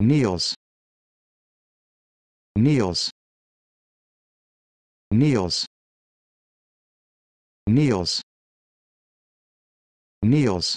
kneels kneels kneels kneels kneels